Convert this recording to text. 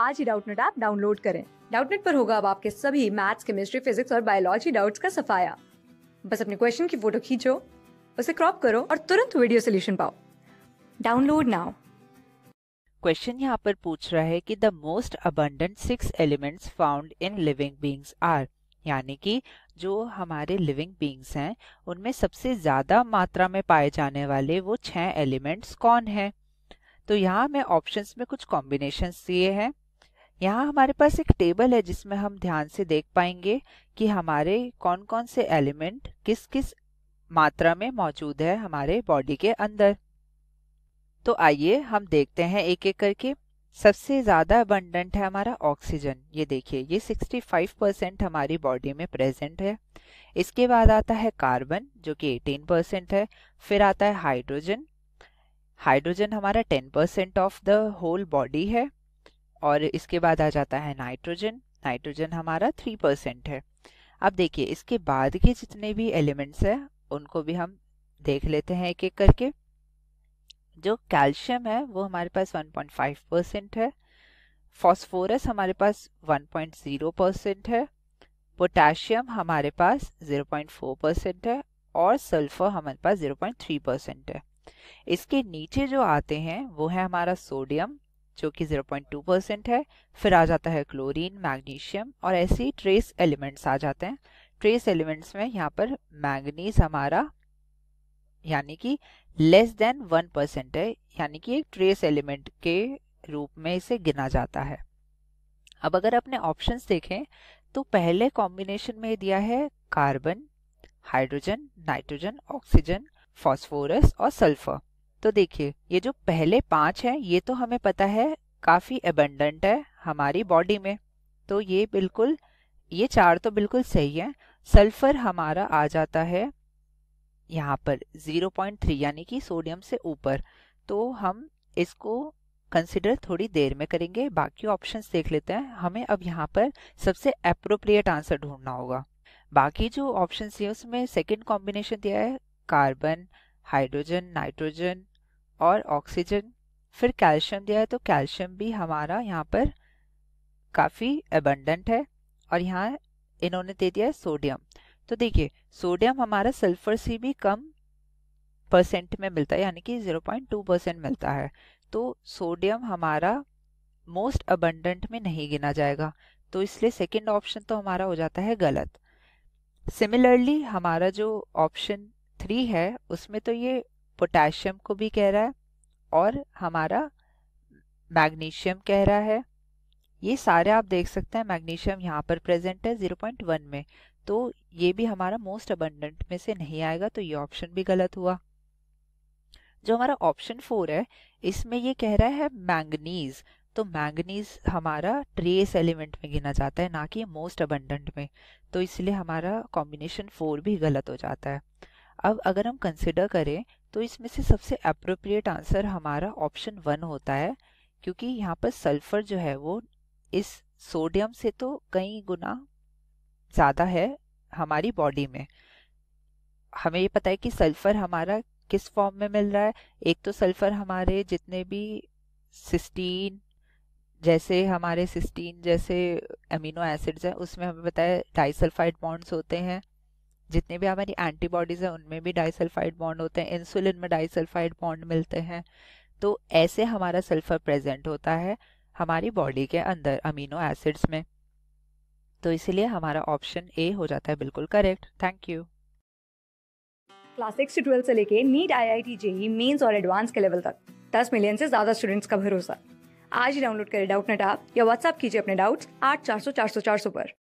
आज ही Doubtnut app download करें डाउटनेट पर होगा अब आपके सभी मैथ्स केमिस्ट्री फिजिक्स और बायोलॉजी डाउट्स का सफाया बस अपने क्वेश्चन की फोटो खींचो उसे क्रॉप करो और तुरंत वीडियो सोल्यूशन पाओ डाउनलोड नाउ क्वेश्चन यहाँ पर पूछ रहा है कि the most abundant six elements found in living beings are यानी कि जो हमारे लिविंग बींग्स हैं उनमें सबसे ज़्यादा मात्रा में पाए जाने वाले वो छह एलिमेंट्स कौन हैं तो यहाँ मैं ऑप्शंस में कुछ कॉम्बिनेशंस दिए हैं यहाँ हमारे पास एक टेबल है जिसमें हम ध्यान से देख पाएंगे कि हमारे कौन कौन से एलिमेंट किस किस मात्रा में मौजूद है हमारे बॉडी के अंदर तो आइए हम देखते हैं एक एक करके सबसे ज़्यादा अबंडेंट है हमारा ऑक्सीजन ये देखिए ये 65 परसेंट हमारी बॉडी में प्रेजेंट है इसके बाद आता है कार्बन जो कि 18 परसेंट है फिर आता है हाइड्रोजन हाइड्रोजन हमारा 10 percent of the whole body है और इसके बाद आ जाता है नाइट्रोजन नाइट्रोजन हमारा थ्री परसेंट है अब देखिए इसके बाद के जितने भी एलिमेंट्स हैं उनको भी हम देख लेते हैं एक एक करके जो कैल्शियम है वो हमारे पास 1.5 परसेंट है फॉस्फोरस हमारे पास 1.0 परसेंट है पोटाशियम हमारे पास 0.4 परसेंट है और सल्फर हमारे पास 0.3 परसेंट है इसके नीचे जो आते हैं वो है हमारा सोडियम जो कि 0.2 परसेंट है फिर आ जाता है क्लोरीन मैग्नीशियम और ऐसे ही ट्रेस एलिमेंट्स आ जाते हैं ट्रेस एलिमेंट्स में यहाँ पर मैग्नीज हमारा यानी कि लेस देन वन परसेंट है यानी कि एक ट्रेस एलिमेंट के रूप में इसे गिना जाता है अब अगर अपने ऑप्शंस देखें तो पहले कॉम्बिनेशन में दिया है carbon hydrogen nitrogen oxygen phosphorus और सल्फर तो देखिए ये जो पहले पांच हैं ये तो हमें पता है काफ़ी एबंडेंट है हमारी बॉडी में तो ये बिल्कुल ये चार तो बिल्कुल सही है सल्फर हमारा आ जाता है यहाँ पर 0.3 यानी कि सोडियम से ऊपर तो हम इसको कंसिडर थोड़ी देर में करेंगे बाकी ऑप्शंस देख लेते हैं हमें अब यहाँ पर सबसे अप्रोप्रिएट आंसर ढूंढना होगा बाकी जो ऑप्शन है उसमें सेकेंड कॉम्बिनेशन दिया है कार्बन हाइड्रोजन नाइट्रोजन और ऑक्सीजन फिर कैल्शियम दिया है तो कैल्शियम भी हमारा यहाँ पर काफ़ी एबंडेंट है और यहाँ इन्होंने दे दिया है सोडियम तो देखिए सोडियम हमारा सल्फर से भी कम परसेंट में मिलता है यानी कि 0.2 परसेंट मिलता है तो सोडियम हमारा मोस्ट अबंडेंट में नहीं गिना जाएगा तो इसलिए सेकेंड ऑप्शन तो हमारा हो जाता है गलत सिमिलरली हमारा जो ऑप्शन थ्री है उसमें तो ये पोटेशियम को भी कह रहा है और हमारा मैग्नीशियम कह रहा है ये सारे आप देख सकते हैं मैग्नीशियम यहाँ पर प्रेजेंट है 0.1 में तो ये भी हमारा मोस्ट अबंडेंट में से नहीं आएगा तो ये ऑप्शन भी गलत हुआ जो हमारा ऑप्शन फोर है इसमें ये कह रहा है मैंगनीज तो मैंगनीज हमारा ट्रेस एलिमेंट में गिना जाता है ना कि मोस्ट अबंडेंट में तो इसलिए हमारा कॉम्बिनेशन फोर भी गलत हो जाता है अब अगर हम कंसिडर करें तो इसमें से सबसे अप्रोप्रिएट आंसर हमारा ऑप्शन वन होता है क्योंकि यहाँ पर सल्फर जो है वो इस सोडियम से तो कई गुना ज़्यादा है हमारी बॉडी में हमें ये पता है कि सल्फर हमारा किस फॉर्म में मिल रहा है एक तो सल्फर हमारे जितने भी सिस्टीन जैसे हमारे सिस्टीन जैसे अमीनो एसिड्स हैं उसमें हमें पता है डाइसल्फाइड बॉन्ड्स होते हैं जितने भी हमारी एंटीबॉडीज़ हैं उनमें भी डाइसल्फाइड बॉन्ड होते हैं इंसुलिन में डाइसल्फाइड बॉन्ड मिलते हैं तो ऐसे हमारा सल्फर प्रेजेंट होता है हमारी बॉडी के अंदर अमीनो एसिड्स में तो इसीलिए हमारा ऑप्शन ए हो जाता है बिल्कुल correct thank you class six से ट्वेल्थ से लेके NEET I I T JEE Mains और एडवांस के लेवल तक दस मिलियन से ज्यादा स्टूडेंट्स का भरोसा आज ही डाउनलोड करें डाउट नेट ऐप या व्हाट्सअप कीजिए अपने डाउट्स आठ चार सौ चार सौ चार सौ पर